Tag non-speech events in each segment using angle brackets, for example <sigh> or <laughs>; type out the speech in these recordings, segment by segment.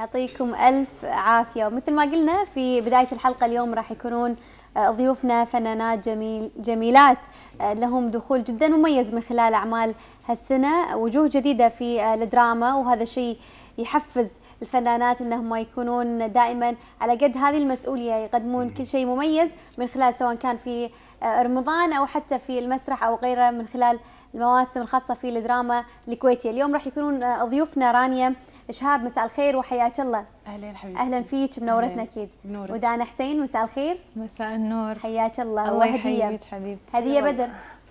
يعطيكم ألف عافية ومثل ما قلنا في بداية الحلقة اليوم راح يكونون آه، ضيوفنا فنانات جميل جميلات آه، لهم دخول جدا مميز من خلال أعمال هالسنة وجوه جديدة في آه، الدراما وهذا شيء يحفز الفنانات انهم يكونون دائما على قد هذه المسؤوليه يقدمون كل شيء مميز من خلال سواء كان في آه، رمضان او حتى في المسرح او غيره من خلال المواسم الخاصه في الدراما الكويتيه، اليوم راح يكونون آه، ضيوفنا رانيا شهاب مساء الخير وحياك الله. اهلين حبيبي. اهلا فيك منورتنا اكيد. نورتنا. ودانا حسين مساء الخير. مساء النور. حياك الله. الله وهديه. حبيبتي. هديه بدر.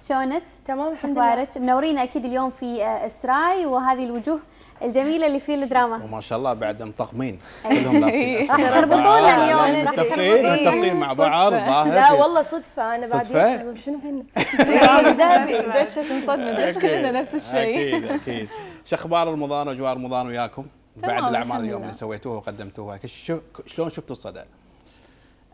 شلونك؟ تمام الحمد لله منورين اكيد اليوم في آه، استراي وهذه الوجوه الجميله اللي في الدراما وما شاء الله بعد مطقمين <laughs> كلهم لابسين راح يخربطونا آه، اليوم يعني راح متفقين متفقين مع بعض ظاهر لا والله صدفه انا بعد شنو فينا؟ <laughs> دشت انصدمت دش كلنا نفس الشيء اكيد اكيد شو اخبار رمضان واجواء رمضان وياكم؟ بعد الاعمال اليوم اللي سويتوها وقدمتوها شلون شفتوا الصدى؟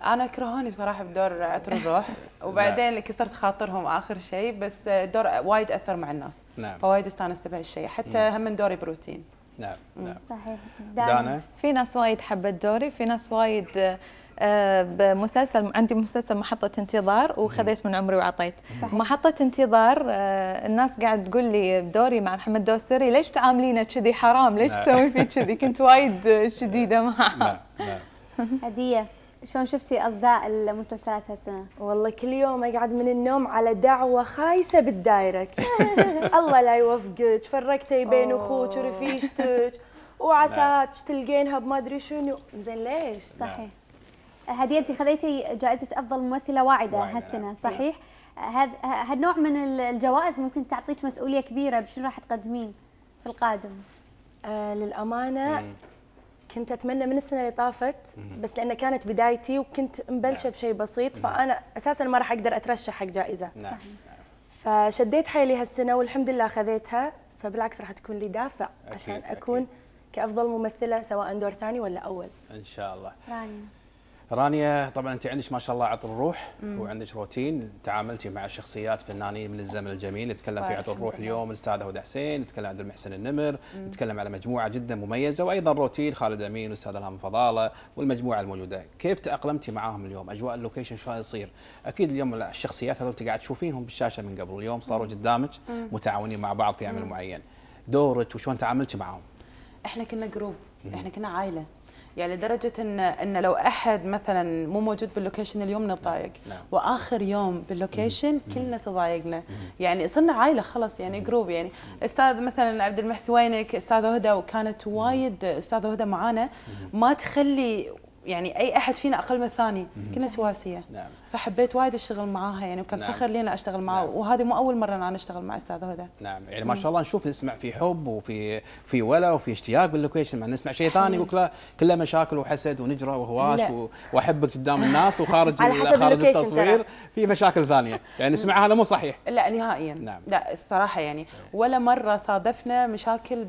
انا كرهوني بصراحه بدور عطر الروح <laughs> وبعدين كسرت خاطرهم اخر شيء بس دور وايد اثر مع الناس نعم فوايد استانست بهالشيء حتى نعم. هم من دوري بروتين نعم نعم صحيح دانا, في ناس وايد حبت دوري في ناس وايد آه، بمسلسل عندي مسلسل محطة انتظار وخذيت من عمري وعطيت صحيح. محطة انتظار آه، الناس قاعد تقول لي بدوري مع محمد دوسري ليش تعاملينا كذي حرام ليش نعم. تسوي في كذي كنت وايد <laughs> شديدة معاه نعم، <laughs> هدية شلون شفتي اصداء المسلسلات هالسنه؟ والله كل يوم اقعد من النوم على دعوه خايسه بالدايركت <laughs> الله لا يوفقك فرقتي بين اخوك ورفيجتك وعساك تلقينها بما ادري شنو زين ليش؟ صحيح هدية انت خذيتي جائزة أفضل ممثلة واعدة هالسنة إيه. صحيح؟ هالنوع من الجوائز ممكن تعطيك مسؤولية كبيرة بشنو راح تقدمين في القادم؟ آه للأمانة كنت اتمنى من السنه اللي طافت بس لان كانت بدايتي وكنت مبلشه نعم. بشيء بسيط فانا اساسا ما راح اقدر اترشح حق جائزه نعم فشديت حيلي هالسنه والحمد لله خذيتها فبالعكس راح تكون لي دافع عشان اكون كافضل ممثله سواء دور ثاني ولا اول ان شاء الله راني. رانيا طبعا انت عندك ما شاء الله عطر الروح وعندك روتين تعاملتي مع شخصيات فنانين من الزمن الجميل نتكلم في عطر الروح اليوم الاستاذ هدى حسين نتكلم عبد المحسن النمر نتكلم على مجموعه جدا مميزه وايضا روتين خالد امين والاستاذ الهام فضاله والمجموعه الموجوده كيف تاقلمتي معاهم اليوم اجواء اللوكيشن شو يصير اكيد اليوم الشخصيات هذول قاعد تشوفينهم بالشاشه من قبل اليوم صاروا قدامك متعاونين مع بعض في عمل معين دورك وشلون تعاملتي معاهم احنا كنا جروب احنا كنا عائله يعني لدرجه ان ان لو احد مثلا مو موجود باللوكيشن اليوم نتضايق نعم. نعم. واخر يوم باللوكيشن كلنا تضايقنا يعني صرنا عائله خلاص يعني جروب يعني استاذ مثلا عبد المحسن وينك استاذ هدى وكانت وايد استاذ هدى معانا ما تخلي يعني اي احد فينا اقل من الثاني كنا سواسيه نعم. فحبيت وايد اشتغل معاها يعني وكان نعم. فخر لي اني اشتغل معاها نعم. وهذه مو اول مره انا اشتغل مع استاذ هدى نعم يعني ما شاء الله نشوف نسمع في حب وفي في ولا وفي اشتياق باللوكيشن ما نسمع شيء ثاني يقول لا كله مشاكل وحسد ونجره وهواش واحبك قدام <laughs> الناس وخارج على حسب خارج التصوير ترى. في مشاكل ثانيه يعني نسمع هذا مو صحيح لا نهائيا نعم. لا الصراحه يعني ولا مره صادفنا مشاكل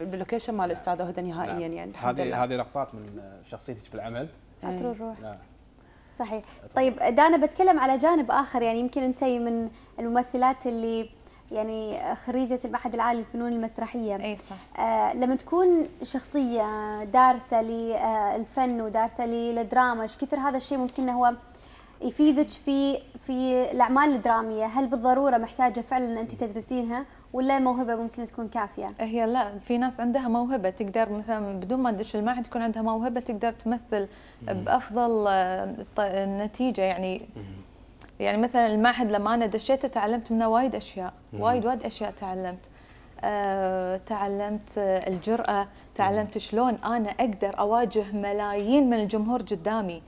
باللوكيشن مال نعم. استاذه هدى نهائيا نعم. يعني هذه هذه لقطات من شخصيتك في العمل إيه. عطر الروح نعم. صحيح طيب دانا بتكلم على جانب اخر يعني يمكن انت من الممثلات اللي يعني خريجة المعهد العالي للفنون المسرحية اي صح آه لما تكون شخصية دارسة للفن ودارسة للدراما ايش كثر هذا الشيء ممكن هو يفيدك في في الاعمال الدراميه هل بالضروره محتاجه فعلا ان انت تدرسينها ولا موهبه ممكن تكون كافيه هي لا في ناس عندها موهبه تقدر مثلا بدون ما تدش المعهد تكون عندها موهبه تقدر تمثل بافضل آه، نتيجه يعني يعني مثلا المعهد لما انا دشيته تعلمت منه وايد اشياء وايد وايد اشياء تعلمت أه، تعلمت آه، الجرأة تعلمت شلون أنا أقدر أواجه ملايين من الجمهور قدامي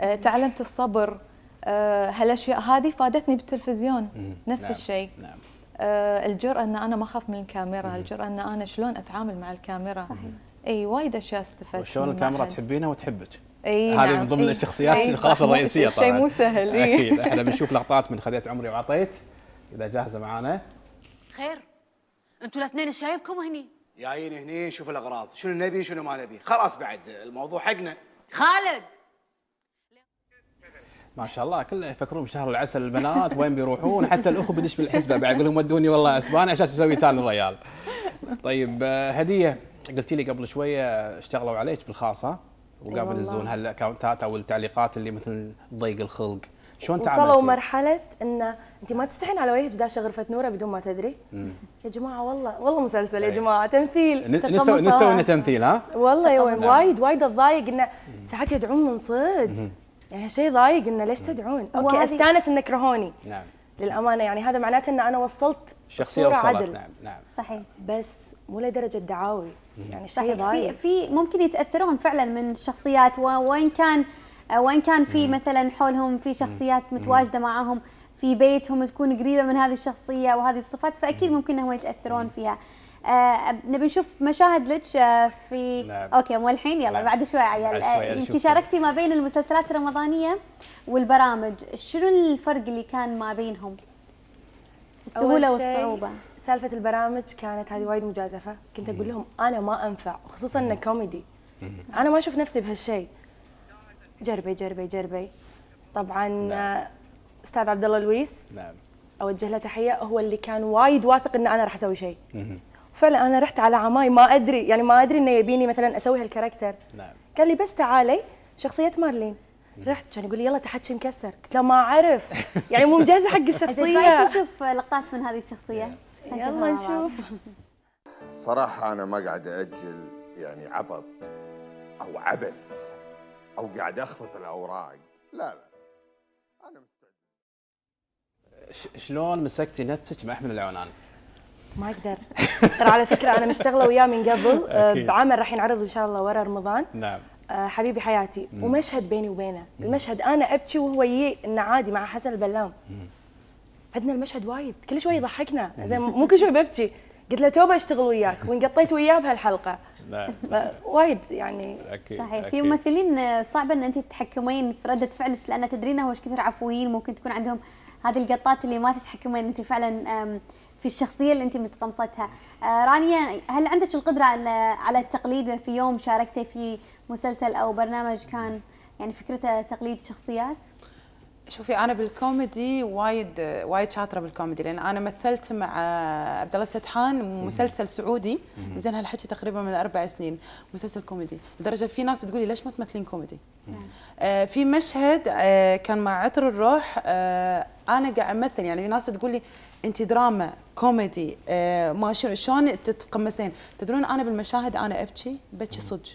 أه، تعلمت الصبر آه، هالاشياء هذه فادتني بالتلفزيون نفس نعم. الشيء نعم. آه، الجرأة ان انا ما اخاف من الكاميرا، الجرأة ان انا شلون اتعامل مع الكاميرا صحيح اي وايد اشياء استفدت وشلون الكاميرا تحبينها وتحبك اي هذه نعم. من ضمن إيه الشخصيات إيه الخاصه الرئيسيه طبعا شيء مو سهل اي اكيد احنا <laughs> بنشوف لقطات من خذيت عمري وعطيت اذا جاهزه معانا خير انتوا الاثنين ايش جايبكم هني؟ جايين هني نشوف الاغراض شنو نبي شنو ما نبي خلاص بعد الموضوع حقنا خالد ما شاء الله كله يفكرون بشهر العسل البنات وين بيروحون حتى الاخو بدش بالحسبه بعد اقول لهم ودوني والله اسبانيا عشان اسوي تال الريال. طيب هديه قلتي لي قبل شويه اشتغلوا عليك بالخاصه وقابل الزون هالاكونتات او التعليقات اللي مثل ضيق الخلق شلون تعاملتي؟ وصلوا مرحله انه انت ما تستحين على وجهك داشه غرفه نوره بدون ما تدري مم. يا جماعه والله والله مسلسل يا إيه. جماعه تمثيل نسوي نسوي تمثيل ها والله وايد وايد اتضايق انه ساعات يدعون من صدق يعني شيء ضايق انه ليش تدعون؟ اوكي استانس انك رهوني نعم للامانه يعني هذا معناته ان انا وصلت صورة وصلت عدل. نعم نعم صحيح بس مو لدرجه الدعاوي يعني شيء ضايق في في ممكن يتاثرون فعلا من الشخصيات وين كان وين كان في مثلا حولهم في شخصيات متواجده معاهم في بيتهم تكون قريبه من هذه الشخصيه وهذه الصفات فاكيد ممكن انهم يتاثرون فيها آه، نبي نشوف مشاهد لك آه، في نعم. اوكي مو الحين يلا نعم. بعد شوي عيال آه، انت شاركتي ما بين المسلسلات الرمضانيه والبرامج شنو الفرق اللي كان ما بينهم السهوله والصعوبه سالفه البرامج كانت هذه وايد مجازفه كنت اقول لهم انا ما انفع خصوصا انه كوميدي انا ما اشوف نفسي بهالشيء جربي جربي جربي طبعا نعم. استاذ عبد الله لويس نعم اوجه له تحيه هو اللي كان وايد واثق ان انا راح اسوي شيء فعلا انا رحت على عماي ما ادري يعني ما ادري انه يبيني مثلا اسوي هالكاركتر نعم قال لي بس تعالي شخصيه مارلين رحت كان يقول لي يلا تحكي مكسر قلت له ما اعرف <laughs> يعني مو مجهزه حق الشخصيه ايش نشوف لقطات من هذه الشخصيه يلا نشوف صراحه انا ما قاعد اجل يعني عبط او عبث او قاعد اخلط الاوراق لا لا انا مستعد شلون مسكتي نفسك مع احمد العونان ما اقدر ترى على فكره انا مشتغله وياه من قبل <laughs> آه، بعمل راح ينعرض ان شاء الله ورا رمضان نعم آه، حبيبي حياتي مم. ومشهد بيني وبينه المشهد انا ابكي وهو يي انه عادي مع حسن البلام عندنا المشهد وايد كل شوي يضحكنا زين مو كل شوي ببكي قلت له توبه اشتغل وياك وانقطيت وياه بهالحلقه نعم وايد يعني أكيد صحيح أكيد. في ممثلين صعب ان انت تتحكمين في رده فعلك لان تدرين هو ايش كثر عفويين ممكن تكون عندهم هذه القطات اللي ما تتحكمين انت فعلا في الشخصيه اللي انت متقمصتها آه، رانيا هل عندك القدره على التقليد في يوم شاركتي في مسلسل او برنامج كان يعني فكرته تقليد شخصيات شوفي انا بالكوميدي وايد وايد شاطره بالكوميدي لان انا مثلت مع عبد الله السدحان مسلسل سعودي زين هالحكي تقريبا من اربع سنين مسلسل كوميدي لدرجه في ناس تقول لي ليش ما تمثلين كوميدي؟ نعم. آه في مشهد آه كان مع عطر الروح آه انا قاعد امثل يعني في ناس تقول لي انت دراما كوميدي آه، ما شنو شلون تتقمصين تدرون انا بالمشاهد انا ابكي بكي صدق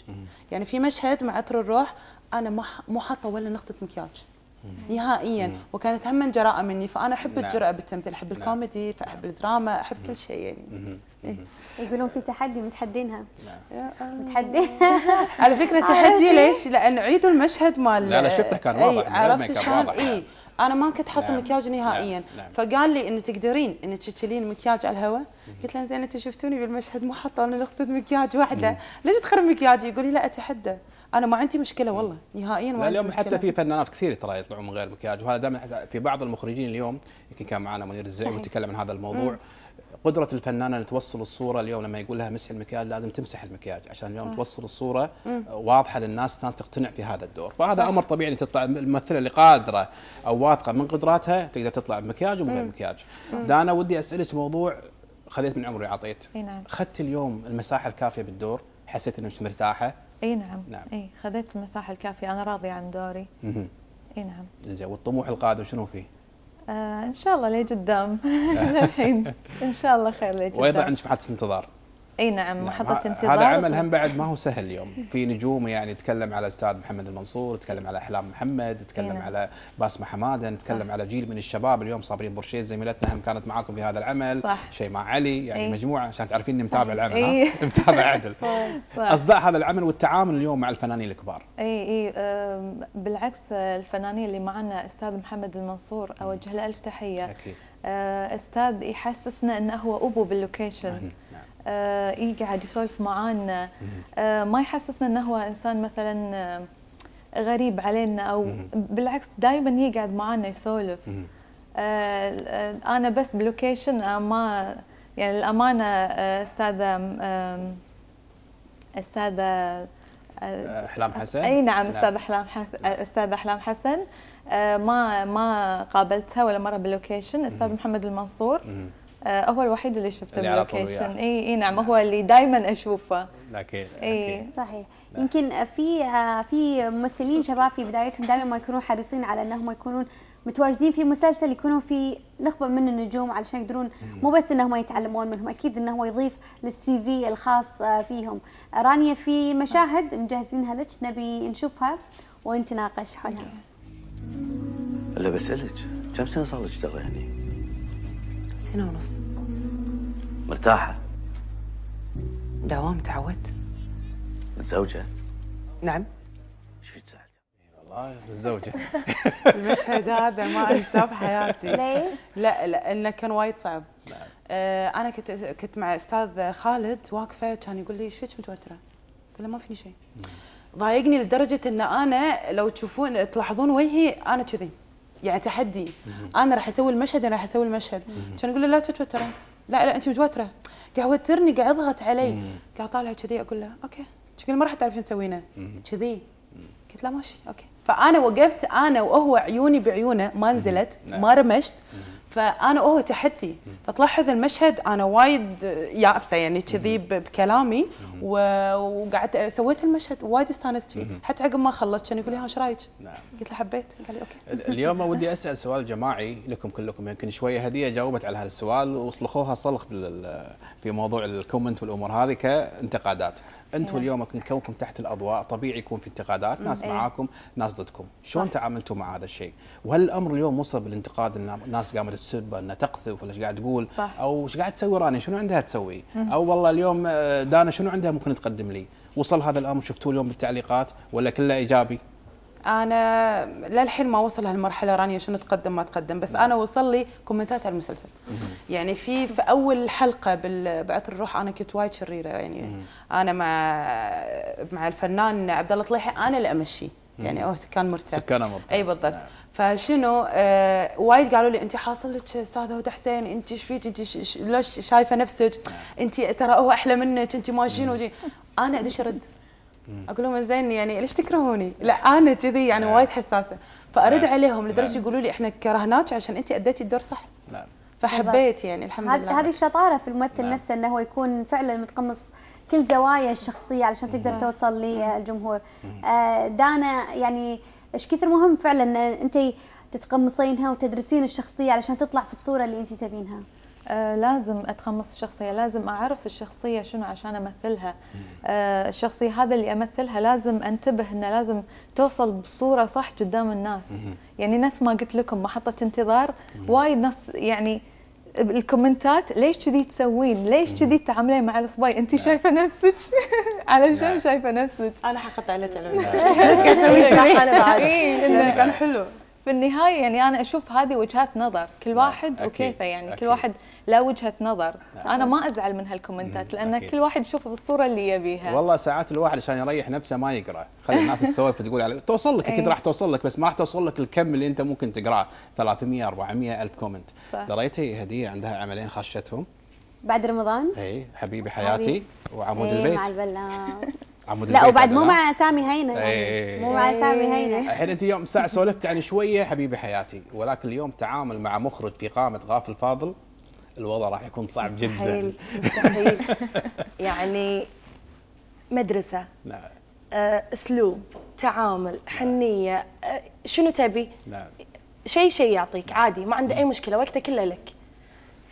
يعني في مشهد مع عطر الروح انا مو حاطه ولا نقطه مكياج نهائيا وكانت هم جراءه مني فانا احب الجراءه الجراه بالتمثيل احب الكوميدي فاحب الدراما احب كل شيء يعني إيه. يقولون في تحدي متحدينها متحدي على فكره <laughs> تحدي ليش؟ لان عيدوا المشهد مال لا لا شفته كان إيه، واضح عرفت شلون اي انا ما كنت حاطه نعم. مكياج نهائيا نعم. نعم. فقال لي ان تقدرين ان تشيلين مكياج على الهواء قلت له زين انت شفتوني بالمشهد مو حاطه انا الاخطوط مكياج واحده ليش تخرب مكياجي يقول لي لا اتحدى انا ما عندي مشكله والله نهائيا ما عندي اليوم مشكلة. حتى في فنانات كثير ترى يطلعون من غير مكياج وهذا دائما في بعض المخرجين اليوم يمكن كان معنا منير الزعيم وتكلم عن هذا الموضوع مم. قدره الفنانه ان توصل الصوره اليوم لما يقول لها مسح المكياج لازم تمسح المكياج عشان اليوم صح. توصل الصوره واضحه للناس الناس تقتنع في هذا الدور فهذا صح. امر طبيعي تطلع الممثله اللي قادره او واثقه من قدراتها تقدر تطلع بمكياج ومن غير مكياج دانا ودي اسالك موضوع خذيت من عمري وعطيت نعم. اخذت اليوم المساحه الكافيه بالدور حسيت انك مرتاحه اي نعم, نعم. اي خذيت المساحه الكافيه انا راضيه عن دوري اي نعم زين والطموح القادم شنو فيه آه ان شاء الله لقدام <laughs> الحين ان شاء الله خير لقدام وايضا عندك محطه انتظار اي نعم, نعم، محطه نعم. انتظار هذا عمل هم بعد ما هو سهل اليوم في نجوم يعني تكلم على استاذ محمد المنصور تكلم على احلام محمد تكلم نعم. على باسمه حماده نتكلم صح. على جيل من الشباب اليوم صابرين برشيد زميلتنا هم كانت معاكم في هذا العمل صح. شيماء علي يعني ايه. مجموعه عشان تعرفين اني متابع العمل ايه. ها <laughs> متابع عدل <laughs> اصداء هذا العمل والتعامل اليوم مع الفنانين الكبار اي اي اه بالعكس الفنانين اللي معنا استاذ محمد المنصور اوجه له الف تحيه اكيد أه، استاذ يحسسنا انه هو ابو باللوكيشن آه، يقعد يسولف معانا آه، ما يحسسنا انه هو انسان مثلا آه، غريب علينا او بالعكس دائما يقعد معانا يسولف انا بس بلوكيشن ما يعني الامانه استاذه استاذه احلام حسن اي نعم, نعم. نعم. استاذه احلام حسن استاذه احلام حسن ما ما قابلتها ولا مره باللوكيشن استاذ محمد المنصور آه، هو الوحيد اللي شفته باللوكيشن اي اي نعم هو اللي دائما اشوفه لكن اي صحيح لا. نعم. يمكن في آه، في ممثلين شباب في بدايتهم دائما ما يكونون حريصين على انهم يكونون متواجدين في مسلسل يكونوا في نخبه من النجوم علشان يقدرون مو بس انهم يتعلمون منهم اكيد انه هو يضيف للسي في الخاص آه، فيهم رانيا في مشاهد مجهزينها لك نبي نشوفها ونتناقش حولها الا بسالك كم سنه صار لك ترى هني؟ سنة ونص مرتاحة دوام تعودت متزوجة؟ نعم شو تزعل؟ والله متزوجة المشهد <laughs> هذا ما انساه بحياتي ليش؟ لا لانه كان وايد صعب نعم. آه انا كنت كنت مع استاذ خالد واقفه كان يقول لي فيك متوتره؟ قلت له ما فيني شيء نعم. ضايقني لدرجه ان انا لو تشوفون تلاحظون وجهي انا كذي يعني تحدي انا راح اسوي المشهد انا راح اسوي المشهد كان اقول له لا تتوترين لا لا انت متوتره قاعد وترني قاعد اضغط علي قاعد طالع كذي اقول له اوكي شكل ما راح تعرفين تسوينه كذي قلت له ماشي اوكي فانا وقفت انا وهو عيوني بعيونه ما نزلت ما نعم. رمشت فانا اوه تحدي فتلاحظ المشهد انا وايد يافسه يعني كذي بكلامي وقعدت سويت المشهد وايد استانست فيه حتى عقب ما خلصت كان يقول لي ها ايش رايك؟ نعم قلت له حبيت قال لي اوكي اليوم ودي اسال سؤال جماعي لكم كلكم يمكن شويه هديه جاوبت على هذا السؤال وصلخوها صلخ في موضوع الكومنت والامور هذه كانتقادات انتم اليوم كونكم تحت الاضواء طبيعي يكون في انتقادات ناس إيه. معاكم ناس ضدكم شلون تعاملتوا مع هذا الشيء وهل الامر اليوم وصل بالانتقاد ان الناس قامت تسب انها تقذف ولا ايش قاعد تقول صح. او ايش قاعد تسوي راني شنو عندها تسوي او والله اليوم آه، دانا شنو عندها ممكن تقدم لي وصل هذا الامر شفتوه اليوم بالتعليقات ولا كله ايجابي انا للحين ما وصل هالمرحله رانيا شنو تقدم ما تقدم بس انا وصل لي كومنتات على المسلسل يعني في في اول حلقه بعطر الروح انا كنت وايد شريره يعني انا مع مع الفنان عبد الله طليحي انا اللي امشي يعني هو سكان مرتب سكانه مرتب اي بالضبط نعم. فشنو آه وايد قالوا لي انت حاصل لك استاذ هدى حسين انت ايش فيك انت ليش شايفه نفسك نعم. انت ترى هو احلى منك انت ما شنو انا ادش ارد اقول لهم زين يعني ليش تكرهوني؟ لا انا كذي يعني وايد حساسه فارد عليهم لدرجه يقولوا لي احنا كرهناك عشان انت اديتي الدور صح. نعم فحبيت يعني الحمد لله هذه الشطاره في الممثل نفسه انه هو يكون فعلا متقمص كل زوايا الشخصيه علشان تقدر توصل للجمهور آه، دانا يعني ايش كثر مهم فعلا انت تتقمصينها وتدرسين الشخصيه علشان تطلع في الصوره اللي انت تبينها آه لازم اتقمص الشخصيه لازم اعرف الشخصيه شنو عشان امثلها آه الشخصيه هذا اللي امثلها لازم انتبه انه لازم توصل بصوره صح قدام الناس يعني نفس ما قلت لكم محطه انتظار وايد ناس يعني الكومنتات ليش كذي تسوين؟ ليش كذي تتعاملين مع الصبي؟ انت نعم. شايفه نفسك؟ <laughs> شنو نعم. شايفه نفسك؟ انا حقت عليك على قاعد تسوين إيه. انا بعد إيه. كان إيه. حلو في النهايه يعني انا اشوف هذه وجهات نظر كل نعم، واحد وكيفه يعني أكيد. كل واحد له وجهه نظر أكيد. نعم. انا ما ازعل من هالكومنتات نعم، لان أكيد. كل واحد يشوفه بالصوره اللي يبيها والله ساعات الواحد عشان يريح نفسه ما يقرا خلي الناس <laughs> تسولف تقول على توصل لك اكيد إيه. راح توصل لك بس ما راح توصل لك الكم اللي انت ممكن تقراه 300 400 الف كومنت دريتي هديه عندها عملين خشتهم بعد رمضان اي حبيبي حياتي حبيب. وعمود البيت مع البلام <laughs> عمود لا وبعد مو مع سامي هينه يعني ايه مو مع سامي هينه الحين انت يوم ساعه سولفت عن يعني شويه حبيبي حياتي ولكن اليوم تعامل مع مخرج في قامه غافل فاضل الوضع راح يكون صعب مستحيل جدا مستحيل <laughs> يعني مدرسه نعم آه، اسلوب تعامل نعم. حنيه آه، شنو تبي نعم شيء شيء يعطيك عادي ما عنده اي مشكله وقته كله لك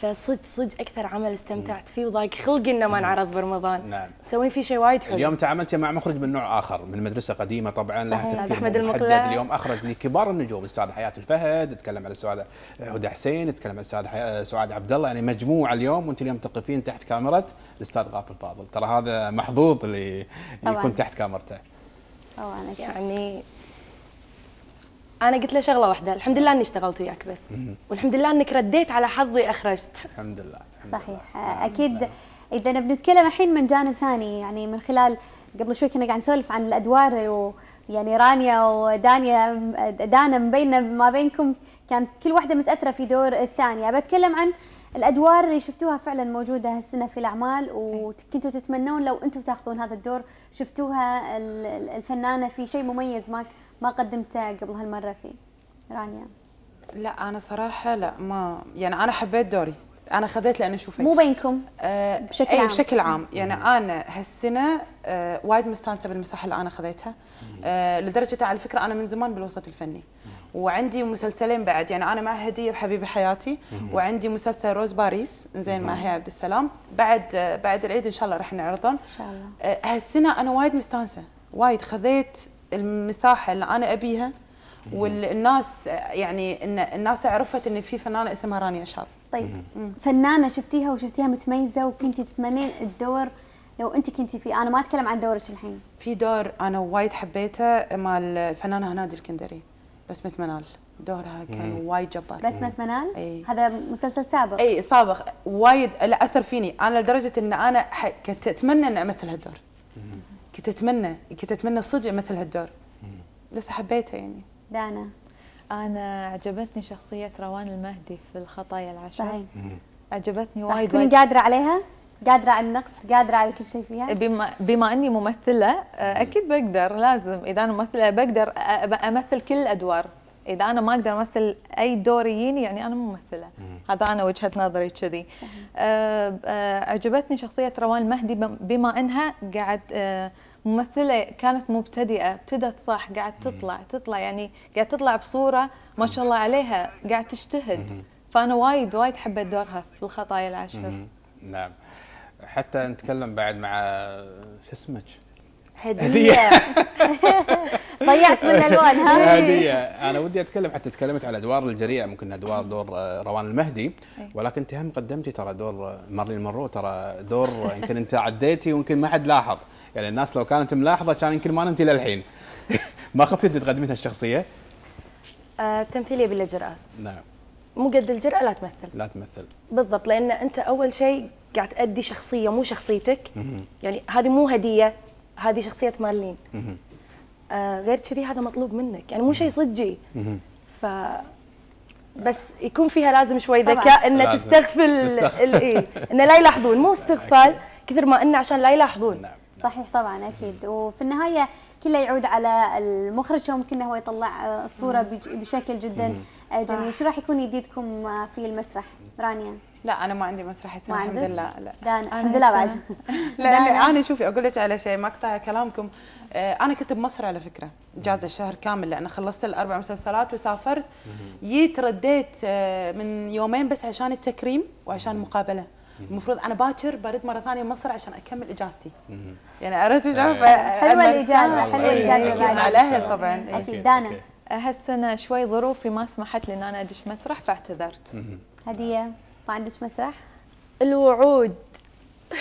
فصدق صدق اكثر عمل استمتعت فيه وضايق خلقي انه ما انعرض برمضان نعم مسوين فيه شيء وايد حلو اليوم تعاملت مع مخرج من نوع اخر من مدرسه قديمه طبعا لها تفكير احمد المقلة اليوم اخرج لكبار النجوم استاذ حياه الفهد اتكلم على استاذ هدى حسين اتكلم على استاذ سعاد عبد الله يعني مجموعه اليوم وانت اليوم تقفين تحت كاميرا الاستاذ غافل فاضل ترى هذا محظوظ اللي يكون تحت كاميرته طبعا يعني انا قلت له شغله واحده الحمد لله اني اشتغلت وياك بس والحمد لله انك رديت على حظي اخرجت الحمد لله الحمد صحيح آه، لله. اكيد اذا بنتكلم الحين من جانب ثاني يعني من خلال قبل شوي كنا قاعد نسولف عن الادوار و يعني رانيا ودانيا دانا مبينه ما بينكم كان كل واحده متاثره في دور الثانيه بتكلم عن الادوار اللي شفتوها فعلا موجوده هالسنه في الاعمال وكنتوا تتمنون لو انتم تاخذون هذا الدور شفتوها الفنانه في شيء مميز ماك ما قدمته قبل هالمره فيه رانيا لا انا صراحه لا ما يعني انا حبيت دوري انا خذيت لان اشوفه مو بينكم آه، بشكل بشكل إيه، عام بشكل عام يعني انا هالسنه آه، وايد مستانسه بالمساحه اللي انا خذيتها آه، لدرجه على فكره انا من زمان بالوسط الفني وعندي مسلسلين بعد يعني انا مع هديه بحبيبه حياتي وعندي مسلسل روز باريس زين مع هي عبد السلام بعد بعد العيد ان شاء الله راح نعرضهم ان شاء الله هالسنه انا وايد مستانسه وايد خذيت المساحه اللي انا ابيها والناس يعني إن الناس عرفت ان في فنانه اسمها رانيا شاب طيب فنانه شفتيها وشفتيها متميزه وكنتي تتمنين الدور لو انت كنتي فيه انا ما اتكلم عن دورك الحين في دور انا وايد حبيته مال الفنانه هنادي الكندري بسمه منال دورها كان وايد جبار بسمة منال؟ أي. هذا مسلسل سابق؟ اي سابق وايد اثر فيني انا لدرجه ان انا كنت اتمنى ان امثل هالدور كنت اتمنى كنت اتمنى صدق مثل هالدور بس حبيته يعني دانا انا عجبتني شخصيه روان المهدي في الخطايا العشر صحيح عجبتني وايد تكوني قادره عليها قادرة على النقد، قادرة على كل شيء فيها؟ بما, بما أني ممثلة آه، أكيد بقدر لازم إذا أنا ممثلة بقدر أمثل كل الأدوار إذا أنا ما أقدر أمثل أي دور يجيني يعني أنا ممثلة هذا أنا وجهة نظري كذي آه، آه، عجبتني شخصية روان المهدي بما أنها قاعد أه ممثله كانت مبتدئه ابتدت صح قاعد تطلع تطلع يعني قاعد تطلع بصوره ما شاء الله عليها قاعد تجتهد فانا وايد وايد حبيت دورها في الخطايا العشر نعم حتى نتكلم بعد مع شو اسمك هدية <laughs> ضيعت من الالوان ها <laughs> هدية انا ودي اتكلم حتى تكلمت على ادوار الجريئة ممكن ادوار دور آه، روان المهدي إيه. ولكن انت هم قدمتي ترى دور آه، مارلين مرو ترى دور آه، يمكن انت عديتي ويمكن ما حد لاحظ يعني الناس لو كانت ملاحظه كان يمكن ما نمتي للحين <laughs> ما خفتي انت تقدمين هالشخصيه؟ آه تمثيليه بلا جرأه نعم مو قد الجرأه لا تمثل لا تمثل بالضبط لان انت اول شيء قاعد تأدي شخصيه مو شخصيتك يعني هذه مو هديه هذه شخصيه مارلين آه غير كذي هذا مطلوب منك يعني مو شيء صجي ف بس يكون فيها لازم شوي ذكاء ان تستغفل اي انه لا يلاحظون مو استغفال <laughs> كثر ما انه عشان لا يلاحظون نعم. صحيح طبعا اكيد وفي النهايه كله يعود على المخرج ممكن انه هو يطلع الصوره بشكل جدا آه، جميل شو راح يكون جديدكم آه، في المسرح رانيا لا انا ما عندي مسرح اسمه الحمد لله لا الحمد لله بعد لا لا انا شوفي اقول لك على شيء مقطع كلامكم آه، انا كنت بمصر على فكره جازه شهر كامل لان خلصت الاربع مسلسلات وسافرت جيت رديت من يومين بس عشان التكريم وعشان مقابله المفروض انا باكر برد مره ثانيه مصر عشان اكمل اجازتي يعني عرفت شلون إيه. حلوه الاجازه حلوه إيه، الاجازه مع الاهل طبعا اكيد دانا هالسنه شوي ظروفي ما سمحت لي ان انا ادش مسرح فاعتذرت هديه ما عندك مسرح الوعود <laughs>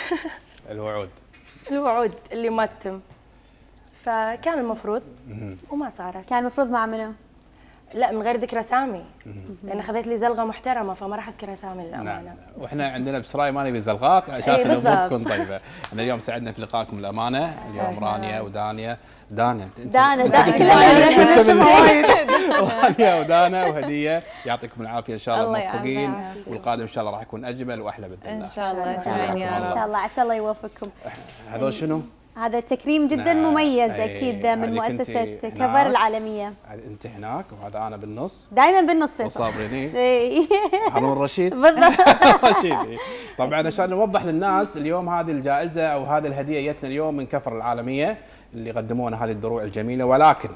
الوعود الوعود اللي ما تتم فكان المفروض وما صارت كان المفروض مع منو لا من غير ذكر اسامي لان خذيت لي زلغه محترمه فما راح اذكر اسامي للامانه نعم،, نعم. واحنا عندنا بسراي ما نبي زلغات على اساس الامور تكون طيبه احنا اليوم سعدنا في لقائكم الامانه <laughs> اليوم رانيا ودانيا دانا دانا <laughs> رانيا ودانا وهديه يعطيكم العافيه ان شاء الله موفقين والقادم ان شاء الله راح يكون اجمل واحلى باذن الله ان شاء الله ان شاء الله عسى الله يوفقكم هذول شنو؟ هذا تكريم جدا نعم. مميز إيه، اكيد من مؤسسه كفر نعم. العالميه انت هناك وهذا انا بالنص دائما بالنص فيصل <laughs> اي <laughs> هارون <laughs> رشيد بالضبط إيه. رشيد طبعا عشان نوضح للناس اليوم هذه الجائزه او هذه الهديه جتنا اليوم من كفر العالميه اللي قدمونا هذه الدروع الجميله ولكن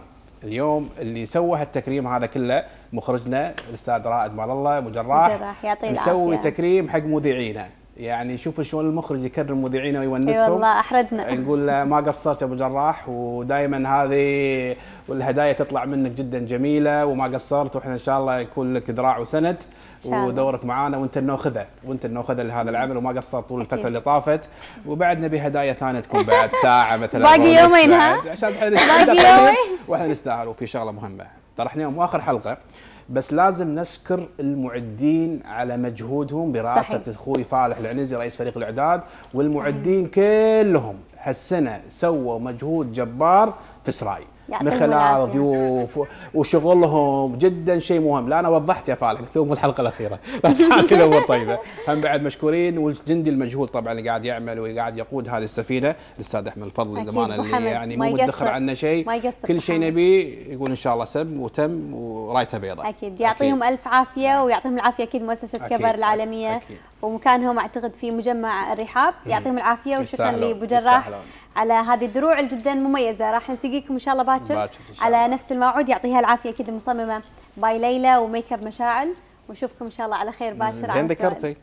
اليوم اللي سوى هالتكريم هذا كله مخرجنا الاستاذ رائد مال الله مجراح مجراح يعطيه العافيه مسوي تكريم حق مذيعينا يعني شوفوا شلون المخرج يكرم مذيعينا ويونسهم اي والله احرجنا نقول <laughs> ما قصرت ابو جراح ودائما هذه والهدايا تطلع منك جدا جميله وما قصرت واحنا ان شاء الله يكون لك ذراع وسند ودورك معانا وانت الناخذه وانت الناخذه لهذا العمل وما قصرت طول الفتره اللي طافت وبعد نبي هدايا ثانيه تكون بعد <laughs> ساعه مثلا باقي يومين ها عشان باقي يومين واحنا نستاهل وفي شغله مهمه ترى احنا يوم اخر حلقه بس لازم نشكر المعدين على مجهودهم برئاسه اخوي فالح العنزي رئيس فريق الاعداد والمعدين صحيح. كلهم هالسنه سووا مجهود جبار في اسرائيل من خلال ضيوف وشغلهم جدا شيء مهم لا انا وضحت يا فالح قلت لهم الحلقه الاخيره <laughs> لا تعطي الامور طيبه هم بعد مشكورين والجندي المجهول طبعا اللي قاعد يعمل وقاعد يقود هذه السفينه الاستاذ احمد الفضل للامانه اللي يعني مو مدخر عنا شيء كل شيء نبيه يقول ان شاء الله سم وتم ورايته بيضاء اكيد يعطيهم أكيد. الف عافيه نعم. ويعطيهم العافيه اكيد مؤسسه أكيد. كبر العالميه أكيد. ومكانهم اعتقد في مجمع الرحاب يعطيهم العافيه وشكرا لابو جراح على هذه الدروع الجدا مميزه راح نلتقيكم ان شاء الله باكر على نفس الموعد يعطيها العافيه كذا المصممه باي ليلى وميك اب مشاعل ونشوفكم ان شاء الله على خير باكر زين ذكرتي